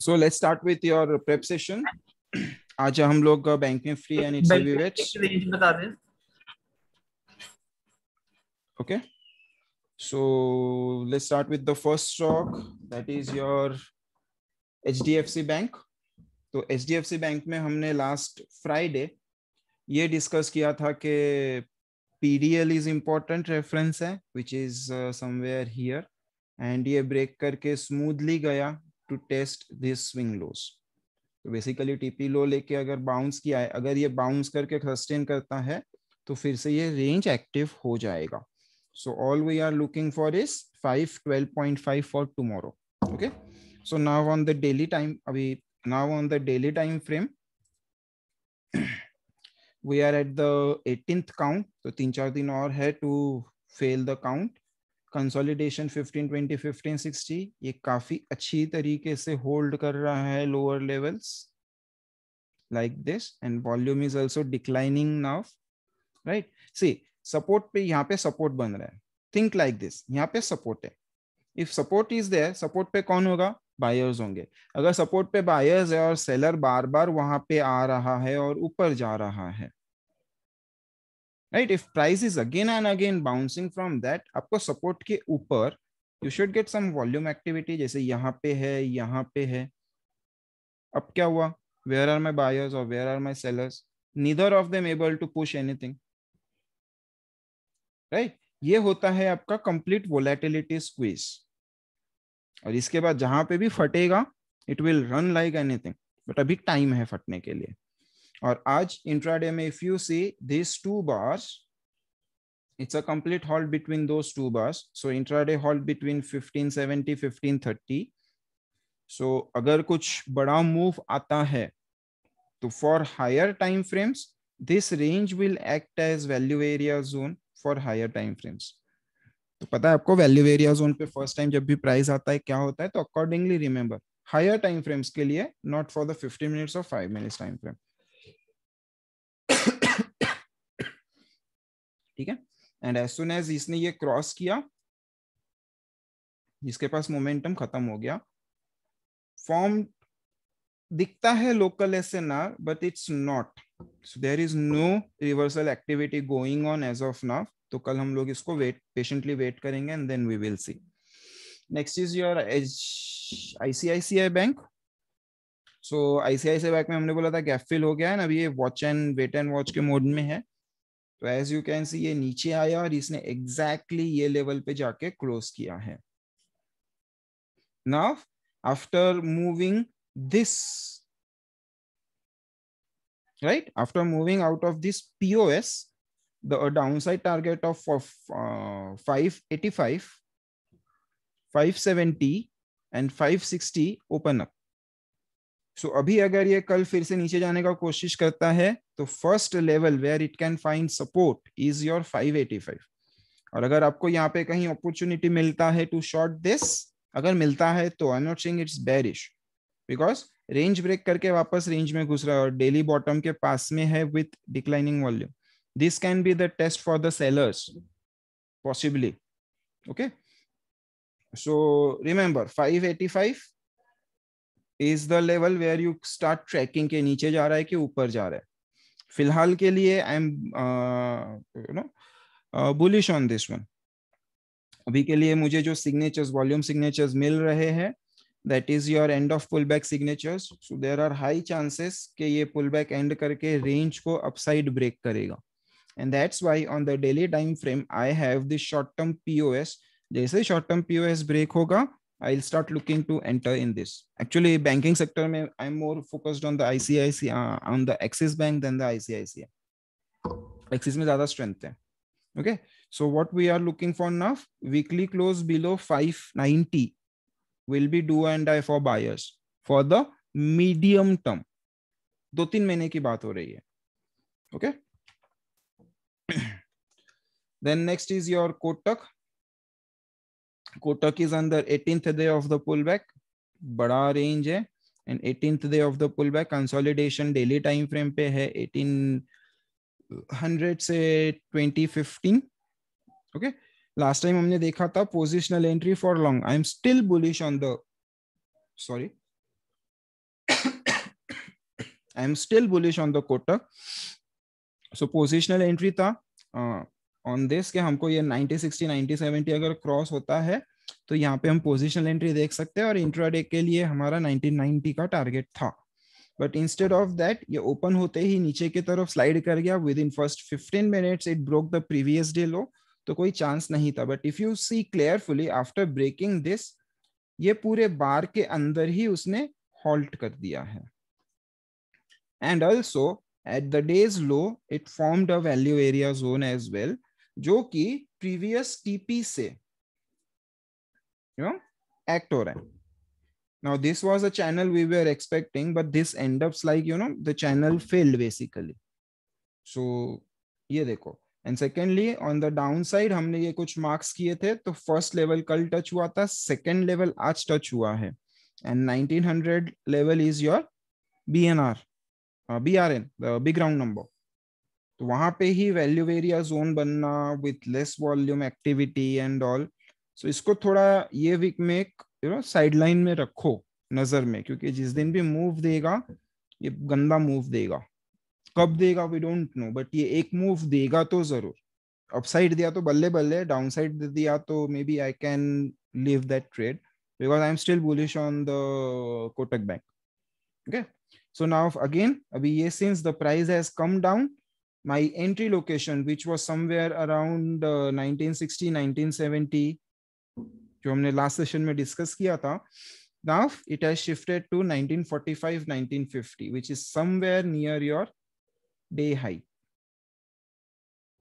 So let's start with your prep session आज हम लोग bank free and its range बता दें okay so let's start with the first stock that is your H bank तो C bank में हमने last Friday ये discuss किया था कि PDL इज इम्पोर्टेंट रेफरेंस है which is somewhere here and ये ब्रेक करके स्मूथली गया to test this swing lows तो बेसिकली टीपी लो लेके अगर बाउंस किया है अगर ये बाउंस करके सस्टेन करता है तो फिर से ये रेंज एक्टिव हो जाएगा so all we are looking for is five for tomorrow so now on the daily time अभी now on the daily time frame we are at the eighteenth count तो तीन चार दिन और है to fail the count consolidation 15 20 15 ये काफी अच्छी तरीके से होल्ड कर रहा है lower levels like this and volume is also declining now right see support पे यहाँ पे सपोर्ट बन रहा है थिंक लाइक दिस यहाँ पे सपोर्ट है if support is there support पे कौन होगा बायर्स होंगे अगर सपोर्ट पे बायर्स है और सेलर बार बार वहां पे आ रहा है और ऊपर जा रहा है right if price is again and again bouncing from that आपको सपोर्ट के ऊपर you should get some volume activity जैसे यहाँ पे है यहाँ पे है अब क्या हुआ वेयर आर माई बायर्स और where are my sellers neither of them able to push anything right ये होता है आपका कंप्लीट वोलेटिलिटी स्क्वीज और इसके बाद जहां पे भी फटेगा it will run like anything but अभी टाइम है फटने के लिए और आज इंट्राडे में if you see this two bars it's a complete halt between those two bars so intraday halt between 1570 1530 so so, अगर कुछ बड़ा मूव आता है तो for higher time frames this range will act as value area zone for higher time frames तो पता है आपको वैल्यू एरिया जोन पे फर्स्ट टाइम जब भी प्राइस आता है क्या होता है तो accordingly remember higher time frames के लिए नॉट फॉर द 15 मिनट्स और 5 मिनट्स टाइम फ्रेम ठीक है एंड एज सुन एज इसने ये क्रॉस किया जिसके पास मोमेंटम खत्म हो गया फॉर्म दिखता है local S N R but it's not so there is no reversal activity going on as of now तो कल हम लोग इसको वेट पेशेंटली वेट करेंगे and then we will see next is your H ICICI bank so ICICI bank में हमने बोला था गैफ फिल हो गया है ना अभी ये watch and wait and watch के मोड में है तो एज यू कैन सी ये नीचे आया और इसने एग्जैक्टली exactly ये लेवल पे जाके क्लोज किया है now after moving this right after moving out of this POS the downside target of five eighty five five seventy and five sixty open up so so, अभी अगर ये कल फिर से नीचे जाने का कोशिश करता है तो first level where it can find support is your 585 और अगर आपको यहाँ पे कहीं अपॉर्चुनिटी मिलता है टू शॉर्ट दिस अगर मिलता है तो I not sing it's bearish because range break करके वापस रेंज में घुस रहा है और डेली बॉटम के पास में है with declining volume this can be the test for the sellers possibly okay so remember five is the level where you start tracking के नीचे जा रहा है कि ऊपर जा रहा है फिलहाल के लिए I am you know bullish on this one अभी के लिए मुझे जो सिग्नेचर्स वॉल्यूम सिग्नेचर्स मिल रहे हैं that is your end of pull back signatures so there are high chances के ये पुल बैक एंड करके रेंज को अपसाइड ब्रेक करेगा and that's why on the daily time frame I have this short term P O S जैसे short term P O S break होगा I'll start looking to enter in this. Actually, banking sector, mein, I'm more focused on the ICIC, uh, on the Axis Bank than the ICICI. Axis mein zyada strength hai. Okay, so what we are looking for now, weekly close below 590 will be do and die for buyers for the medium term. दो three महीने की बात हो रही है okay then next is your kotak Kotak is on eighteenth day of the pull back बड़ा range है and eighteenth day of the pull back consolidation daily time frame पे है एटीन हंड्रेड से twenty fifteen okay last time हमने देखा था positional entry for long I am still bullish on the sorry I am still bullish on the Kotak so positional entry था uh, on this के हमको ये 90 60 90 70 अगर क्रॉस होता है तो यहाँ पे हम पोजिशनल एंट्री देख सकते हैं और डे के लिए हमारा 1990 का टारगेट था बट इंस्टेड ऑफ दैट ये ओपन होते ही नीचे की तरफ स्लाइड कर गया within first 15 minutes it broke the previous day low तो कोई चांस नहीं था but if you see carefully after breaking this ये पूरे बार के अंदर ही उसने हॉल्ट कर दिया है and also at the day's low it formed a value area zone as well जो कि प्रीवियस टीपी से एक्ट हो रहा है now this was a channel we were expecting but this end ups like you know the channel failed basically so ये देखो and secondly on the downside हमने ये कुछ marks किए थे तो first level कल touch हुआ था second level आज touch हुआ है and 1900 level is your B N R B R N the big तो वहां पे ही वैल्यू एरिया जोन बनना with less volume activity and also इसको थोड़ा ये वीक में यू नो साइड लाइन में रखो नजर में क्योंकि जिस दिन भी मूव देगा ये गंदा मूव देगा कब देगा वी डोंट नो बट ये एक मूव देगा तो जरूर अपसाइड दिया तो बल्ले बल्ले डाउन साइड दिया तो maybe I can leave that trade because I am still bullish on the Kotak bank okay so now again अभी ये since the price has come down my entry location which was somewhere around uh, 1960 1970 jo humne last session mein discuss kiya tha now it has shifted to 1945 1950 which is somewhere near your day high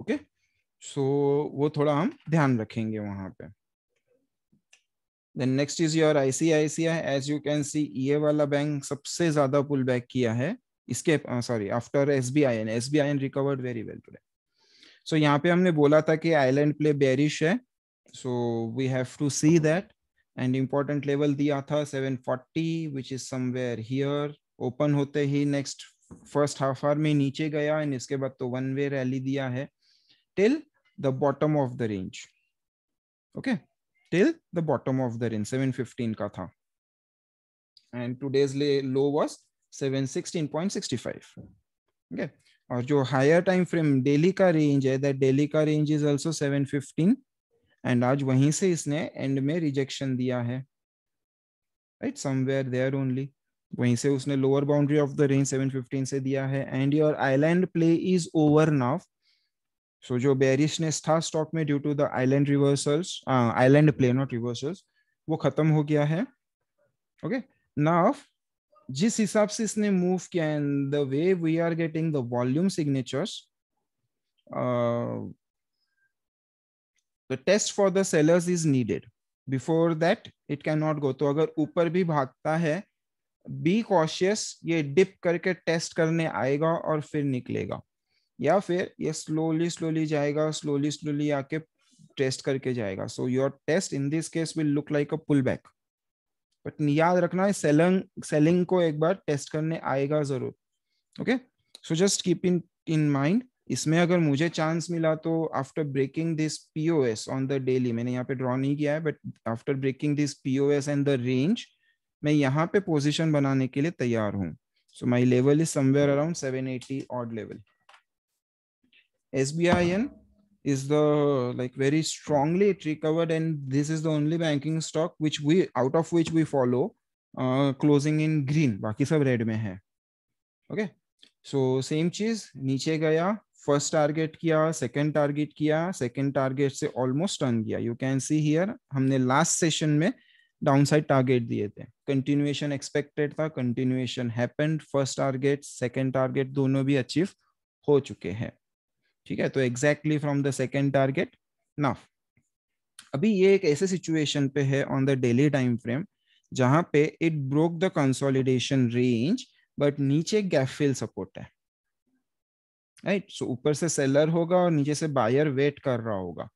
okay so wo thoda hum dhyan rakhenge wahan pe then next is your ICICI as you can see ये वाला bank सबसे ज्यादा pull back किया है इसके sorry after S B I N S B I N recovered very well today so यहाँ पे हमने बोला था कि आईलैंड प्ले बैरिश है so we have to see that and important level दिया था seven forty which is somewhere here open होते ही नेक्स्ट फर्स्ट हाफ आवर में नीचे गया एंड इसके बाद तो वन वे रैली दिया है till the bottom of the range okay till the bottom of the range seven fifteen का था and to today's low was seven sixteen point sixty five ठीक है और जो हायर टाइम फ्रेम डेली का range है दैट डेली का range is also seven fifteen and आज वहीं से इसने एंड में रिजेक्शन दिया है राइट समवेयर देयर ओनली वहीं से उसने lower boundary of the range seven fifteen से दिया है and your island play is over now so जो बेरिशनेस था स्टॉक में due to the island reversals island play not reversals वो खत्म हो गया है ओके नाउ जिस हिसाब से इसने मूव किया and the way we are getting the volume signatures the test for the sellers is needed before that it can not go तो अगर ऊपर भी भागता है बी कॉशियस ये डिप करके टेस्ट करने आएगा और फिर निकलेगा या फिर ये स्लोली स्लोली जाएगा स्लोली स्लोली आके टेस्ट करके जाएगा so your test in this case will look like a pull back but याद रखना सेलिंग सेलिंग को एक बार टेस्ट करने आएगा जरूर okay so just keep in in mind इसमें अगर मुझे चांस मिला तो after breaking this POS on the daily मैंने यहाँ पे ड्रॉ नहीं किया है but after breaking this POS and the range मैं यहाँ पे पोजीशन बनाने के लिए तैयार हूँ so my level is somewhere around 780 odd level S B I N is the like very strongly it recovered and this is the only banking stock which we out of which we follow uh, closing in green बाकी सब red में है okay so same चीज नीचे गया first target किया second target किया second target से ऑलमोस्ट टर्न किया यू कैन सी हियर हमने लास्ट सेशन में डाउनसाइड टारगेट दिए थे कंटिन्यूएशन एक्सपेक्टेड था continuation happened first target second target दोनों भी अचीव हो चुके हैं ठीक है तो exactly from the second target ना अभी ये एक ऐसे सिचुएशन पे है on the daily time frame जहां पे it broke the consolidation range but नीचे गैप फिल सपोर्ट है राइट सो ऊपर से सेलर होगा और नीचे से बायर वेट कर रहा होगा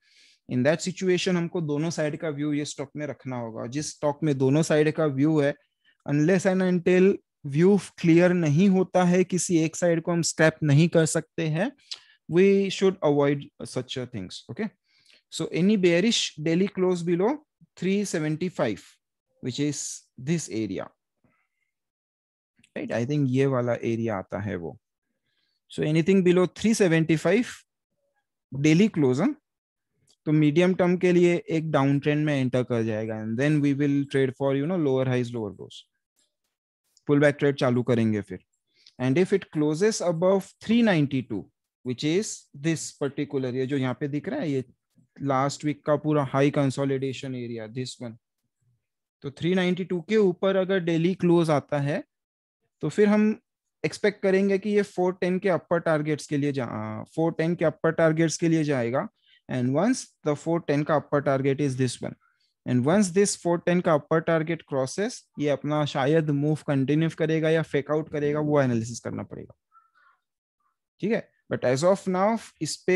इन दैट सिचुएशन हमको दोनों साइड का व्यू ये स्टॉक में रखना होगा जिस स्टॉक में दोनों साइड का व्यू है unless and until view clear नहीं होता है किसी एक साइड को हम स्टेप नहीं कर सकते हैं we should avoid such things okay so any bearish daily close below 375 which is this area right i think ye wala area aata hai wo so anything below 375 daily close huh? तो medium term के लिए एक down trend में enter कर जाएगा and then we will trade for you know lower highs lower lows pull back trade चालू करेंगे फिर and if it closes above 392 which is this particular ये जो यहाँ पे दिख रहा है ये लास्ट वीक का पूरा high consolidation area this one तो 392 के ऊपर अगर डेली क्लोज आता है तो फिर हम एक्सपेक्ट करेंगे कि ये 410 के अपर टारगेट्स के लिए जा 410 के अपर टारगेट्स के लिए जाएगा एंड वंस द 410 का upper target is this one and once this 410 का अपर टारगेट क्रॉसेस ये अपना शायद मूव कंटिन्यू करेगा या फेकआउट करेगा वो एनालिसिस करना पड़ेगा ठीक है बट एज ऑफ नाउ इस पे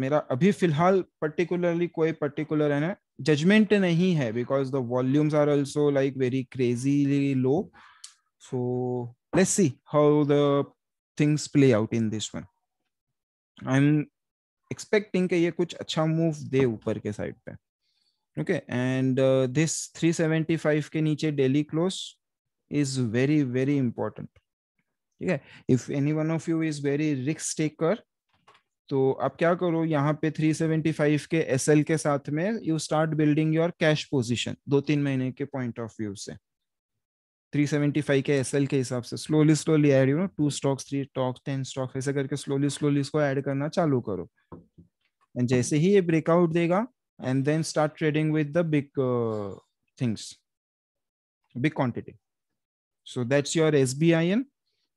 मेरा अभी फिलहाल पर्टिकुलरली कोई पर्टिकुलर है ना जजमेंट नहीं है because the volumes are also like very crazily low so let's see how the things play out in this one I am expecting ये कुछ अच्छा मूव दे ऊपर के साइड पे ओके एंड दिस 375 के नीचे daily close is very very important ठीक है if any one of you is very रिक्स टेकर तो आप क्या करो यहाँ पे 375 के एस के साथ में you start building your cash position दो तीन महीने के पॉइंट ऑफ व्यू से 375 के एस के हिसाब से slowly slowly add you know two stocks three stocks ten stocks ऐसे करके स्लोली स्लोली इसको ऐड करना चालू करो एंड जैसे ही ये ब्रेकआउट देगा and then start trading with the big things big quantity so that's your S B I N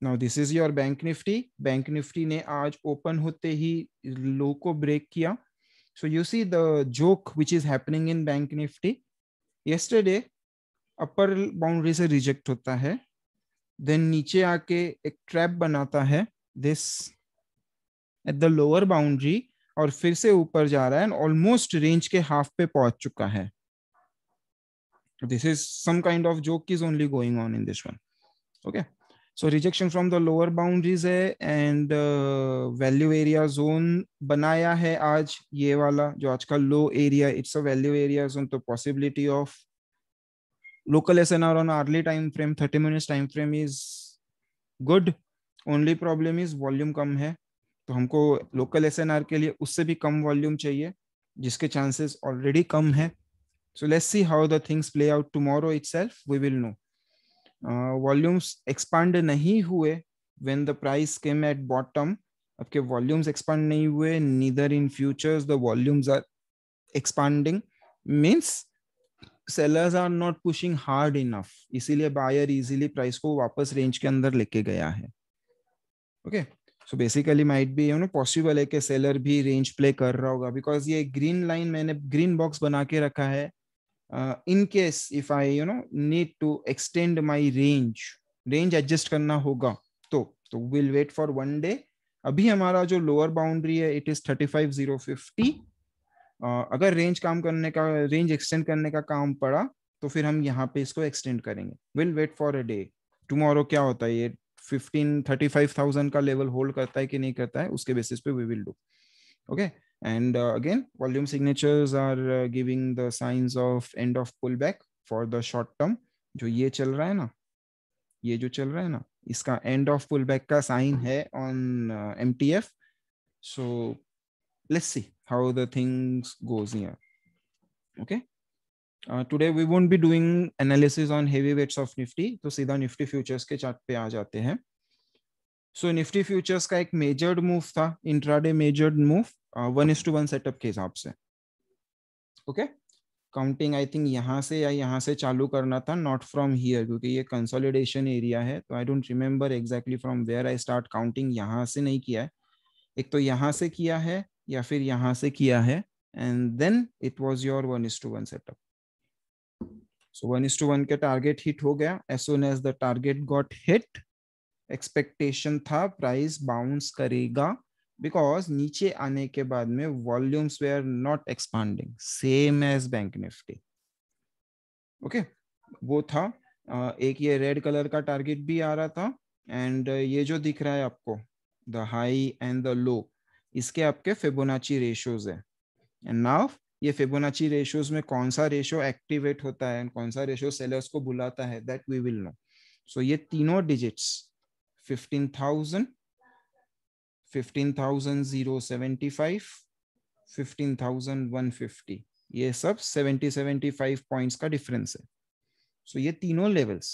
now this is your bank Nifty bank Nifty ने आज ओपन होते ही लो को ब्रेक किया so you see the joke which is happening in bank Nifty yesterday upper boundary से reject होता है then नीचे आके एक ट्रैप बनाता है this at the lower boundary और फिर से ऊपर जा रहा है एंड ऑलमोस्ट रेंज के हाफ पे पहुंच चुका है this is some kind of joke is only going on in this one okay so rejection from the lower boundaries है एंड वैल्यू एरिया जोन बनाया है आज ये वाला जो आज का low area it's a value area zone तो possibility of local S N R on early time frame thirty minutes time frame is good only problem is volume कम है तो हमको लोकल एस एन आर के लिए उससे भी कम volume चाहिए जिसके चांसेस ऑलरेडी कम है so let's see how the things play out tomorrow itself we will know volumes expand नहीं हुए when the price came at bottom आपके वॉल्यूम्स एक्सपांड नहीं हुए neither in futures the volumes are expanding means sellers are not pushing hard enough इसीलिए buyer easily price को वापस range के अंदर लेके गया है ओके सो बेसिकली माइट भी यू नो पॉसिबल है कि सेलर भी रेंज प्ले कर रहा होगा बिकॉज ये ग्रीन लाइन मैंने ग्रीन बॉक्स बना के रखा है uh, in case if I you know need to extend my range range adjust करना होगा तो तो we'll wait for one day अभी हमारा जो lower boundary है it is 35050 uh, अगर range काम करने का range extend करने का काम पड़ा तो फिर हम यहाँ पे इसको extend करेंगे we'll wait for a day tomorrow क्या होता है ये 15 35000 का level hold करता है कि नहीं करता है उसके basis पे we will do okay And uh, again, volume signatures are uh, giving the signs of end of pullback for the short term. जो ये चल रहा है ना ये जो चल रहा है ना इसका एंड ऑफ पुल बैक का साइन है on M T F so let's see how the things goes here okay today we won't be doing analysis on heavy weights of Nifty तो सीधा निफ्टी फ्यूचर्स के चार्ट पे आ जाते हैं सो Nifty futures का एक मेजर्ड मूव था intraday measured move one is to one setup के हिसाब से ओके काउंटिंग आई थिंक यहाँ से या यहाँ से चालू करना था नॉट फ्रॉम हियर क्योंकि ये कंसोलिडेशन एरिया है तो I don't remember exactly from where I start counting यहाँ से नहीं किया है एक तो यहाँ से किया है या फिर यहाँ से किया है and then it was your one is to one setup so one is to one के टारगेट हिट हो गया as soon as the target got hit expectation था प्राइस बाउंस करेगा बिकॉज नीचे आने के बाद में volumes they are not expanding same as bank Nifty okay वो था एक ये रेड कलर का टारगेट भी आ रहा था एंड ये जो दिख रहा है आपको the high and the low इसके आपके फेबोनाची रेशियोज है एंड नाउ ये फेबोनाची रेशियोज में कौन सा रेशियो एक्टिवेट होता है एंड कौन सा रेशियो सेलर्स को बुलाता है that we will know so ये तीनों डिजिट्स 15,000, 15,075, 15,150. ये सब 70, 75 पॉइंट्स का डिफरेंस है सो so ये तीनों लेवल्स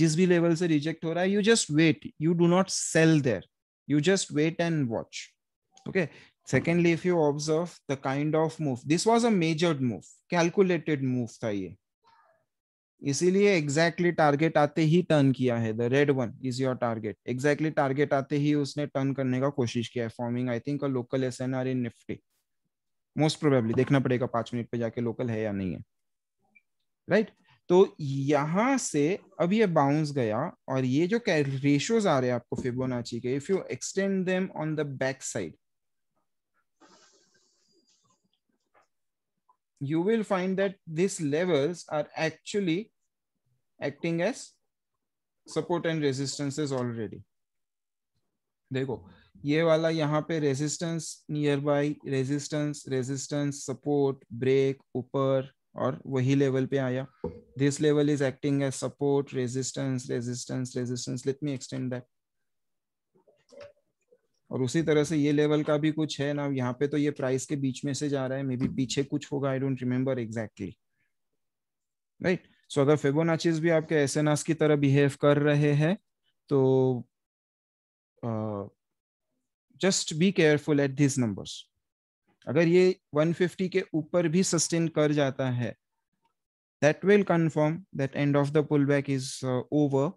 जिस भी लेवल से रिजेक्ट हो रहा है you just wait you do not sell there you just wait and watch okay secondly if you observe the kind of move this was a major move calculated move था ये इसीलिए exactly target आते ही turn किया है the red one is your target exactly target आते ही उसने turn करने का कोशिश किया है forming I think local S N R in Nifty most probably देखना पड़ेगा पांच मिनट पे जाके लोकल है या नहीं है राइट right? तो यहां से अब ये बाउंस गया और ये जो रेशियोज आ रहे हैं आपको फिबोनाची के if you extend them on the back side you will find that this levels are actually acting as support and resistances already देखो ये वाला यहाँ पे resistance nearby resistance resistance support break ऊपर और वही लेवल पे आया this level is acting as support resistance resistance resistance let me extend that और उसी तरह से ये लेवल का भी कुछ है ना यहाँ पे तो ये प्राइस के बीच में से जा रहा है मे बी पीछे कुछ होगा I don't remember exactly right so अगर फेबोनाचिस भी आपके एस एन एसएनएस की तरह बिहेव कर रहे हैं तो just be careful at this numbers अगर ये 150 के ऊपर भी सस्टेन कर जाता है that will confirm that end of the pull back is over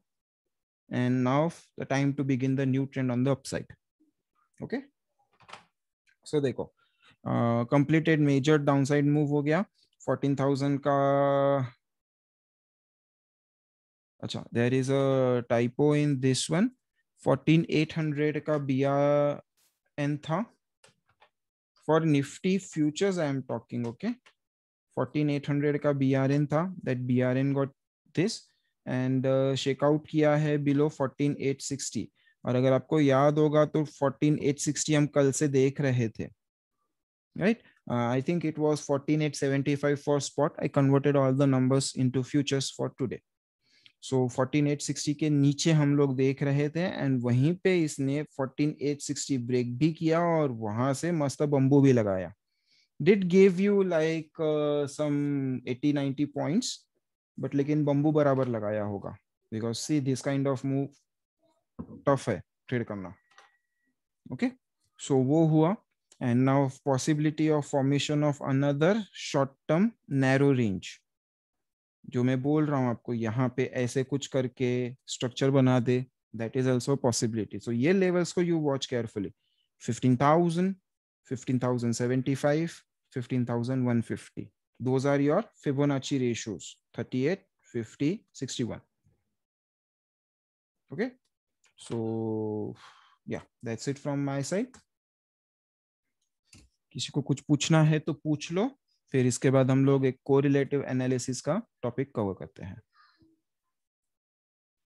and now the time to begin the new trend on the upside okay so देखो completed major downside move हो गया 14,000 का अच्छा there is a typo in this one fourteen eight hundred का B R N था for Nifty futures I am talking okay fourteen eight hundred का B R N था that B R N got this and shakeout किया है below fourteen eight sixty और अगर आपको याद होगा तो फोर्टीन एट सिक्सटी हम कल से देख रहे थे right I think it was fourteen eight seventy five for spot I converted all the numbers into futures for today so fourteen eight sixty के नीचे हम लोग देख रहे थे एंड वहीं पे इसने फोर्टीन एट सिक्सटी ब्रेक भी किया और वहां से मस्त बम्बू भी लगाया it gave you like some eighty ninety points but लेकिन बम्बू बराबर लगाया होगा because see this kind of move tough है ट्रेड करना ओके okay? सो so, वो हुआ and now possibility of formation of another short term narrow range जो मैं बोल रहा हूँ आपको यहाँ पे ऐसे कुछ करके स्ट्रक्चर बना दे that is also possibility so ये लेवल्स को you watch carefully fifteen thousand fifteen thousand seventy five fifteen thousand one fifty those are your Fibonacci ratios thirty eight fifty sixty one okay so yeah that's it from my side किसी को कुछ पूछना है तो पूछ लो फिर इसके बाद हम लोग एक कोरिलेटिव एनालिसिस का टॉपिक कवर करते हैं